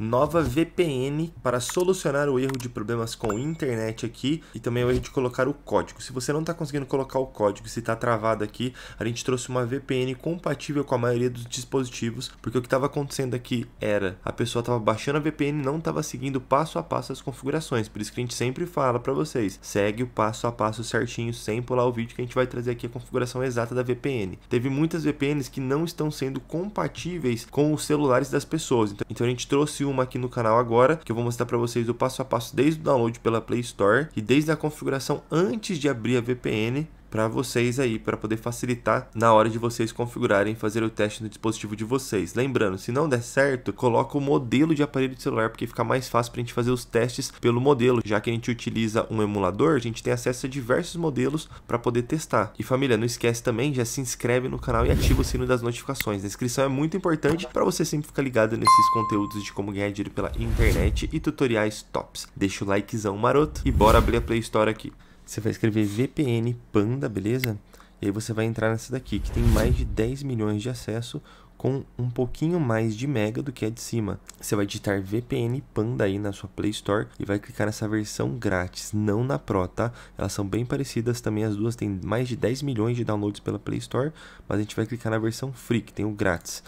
Nova VPN para solucionar o erro de problemas com internet aqui e também o erro de colocar o código. Se você não está conseguindo colocar o código, se está travado aqui, a gente trouxe uma VPN compatível com a maioria dos dispositivos, porque o que estava acontecendo aqui era a pessoa estava baixando a VPN e não estava seguindo passo a passo as configurações. Por isso que a gente sempre fala para vocês, segue o passo a passo certinho, sem pular o vídeo que a gente vai trazer aqui a configuração exata da VPN. Teve muitas VPNs que não estão sendo compatíveis com os celulares das pessoas, então, então a gente trouxe uma aqui no canal agora, que eu vou mostrar para vocês o passo a passo desde o download pela Play Store e desde a configuração antes de abrir a VPN para vocês aí, para poder facilitar na hora de vocês configurarem fazer o teste no dispositivo de vocês. Lembrando, se não der certo, coloca o modelo de aparelho de celular, porque fica mais fácil para a gente fazer os testes pelo modelo. Já que a gente utiliza um emulador, a gente tem acesso a diversos modelos para poder testar. E família, não esquece também, já se inscreve no canal e ativa o sino das notificações. A inscrição é muito importante para você sempre ficar ligado nesses conteúdos de como ganhar dinheiro pela internet e tutoriais tops. Deixa o likezão maroto e bora abrir a Play Store aqui. Você vai escrever VPN Panda, beleza? E aí você vai entrar nessa daqui, que tem mais de 10 milhões de acesso com um pouquinho mais de mega do que a de cima. Você vai digitar VPN Panda aí na sua Play Store e vai clicar nessa versão grátis, não na Pro, tá? Elas são bem parecidas também, as duas têm mais de 10 milhões de downloads pela Play Store, mas a gente vai clicar na versão free, que tem o grátis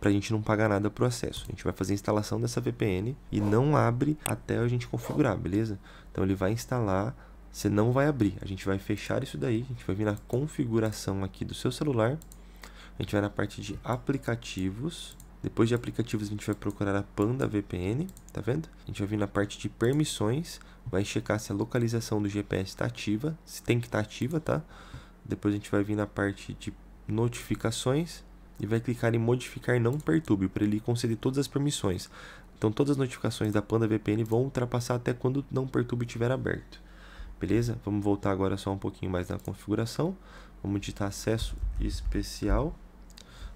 para a gente não pagar nada pro acesso. A gente vai fazer a instalação dessa VPN e não abre até a gente configurar, beleza? Então ele vai instalar você não vai abrir. A gente vai fechar isso daí, a gente vai vir na configuração aqui do seu celular, a gente vai na parte de aplicativos, depois de aplicativos a gente vai procurar a Panda VPN, tá vendo? A gente vai vir na parte de permissões, vai checar se a localização do GPS está ativa, se tem que estar tá ativa, tá? Depois a gente vai vir na parte de notificações e vai clicar em modificar não perturbe para ele conceder todas as permissões. Então todas as notificações da Panda VPN vão ultrapassar até quando não perturbe estiver aberto. Beleza? Vamos voltar agora só um pouquinho mais na configuração. Vamos digitar acesso especial.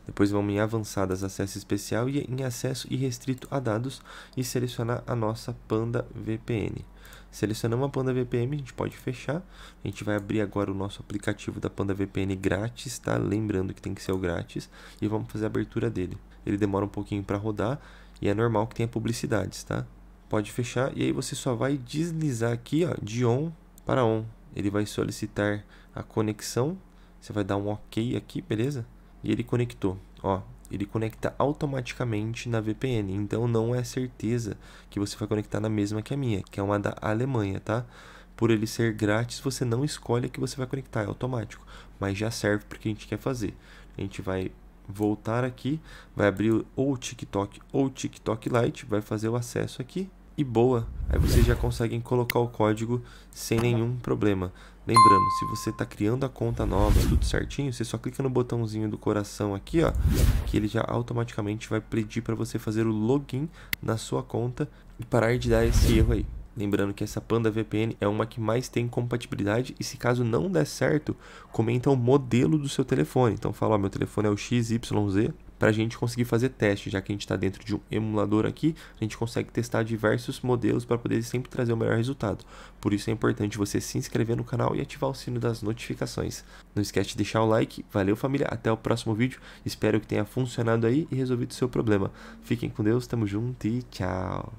Depois vamos em avançadas, acesso especial e em acesso irrestrito a dados e selecionar a nossa Panda VPN. Selecionamos a Panda VPN, a gente pode fechar. A gente vai abrir agora o nosso aplicativo da Panda VPN grátis, tá? Lembrando que tem que ser o grátis e vamos fazer a abertura dele. Ele demora um pouquinho para rodar e é normal que tenha publicidades, tá? Pode fechar e aí você só vai deslizar aqui, ó, de on para on. Ele vai solicitar a conexão. Você vai dar um OK aqui, beleza? E ele conectou. Ó, ele conecta automaticamente na VPN. Então não é certeza que você vai conectar na mesma que a minha, que é uma da Alemanha, tá? Por ele ser grátis, você não escolhe a que você vai conectar, é automático. Mas já serve porque a gente quer fazer. A gente vai voltar aqui, vai abrir ou o TikTok ou o TikTok Lite, vai fazer o acesso aqui, e boa. Aí vocês já conseguem colocar o código sem nenhum problema. Lembrando, se você está criando a conta nova, tudo certinho, você só clica no botãozinho do coração aqui, ó, que ele já automaticamente vai pedir para você fazer o login na sua conta e parar de dar esse erro aí. Lembrando que essa Panda VPN é uma que mais tem compatibilidade e se caso não der certo, comenta o modelo do seu telefone. Então fala, ó, meu telefone é o XYZ, para a gente conseguir fazer teste, já que a gente está dentro de um emulador aqui, a gente consegue testar diversos modelos para poder sempre trazer o melhor resultado. Por isso é importante você se inscrever no canal e ativar o sino das notificações. Não esquece de deixar o like, valeu família, até o próximo vídeo, espero que tenha funcionado aí e resolvido o seu problema. Fiquem com Deus, tamo junto e tchau!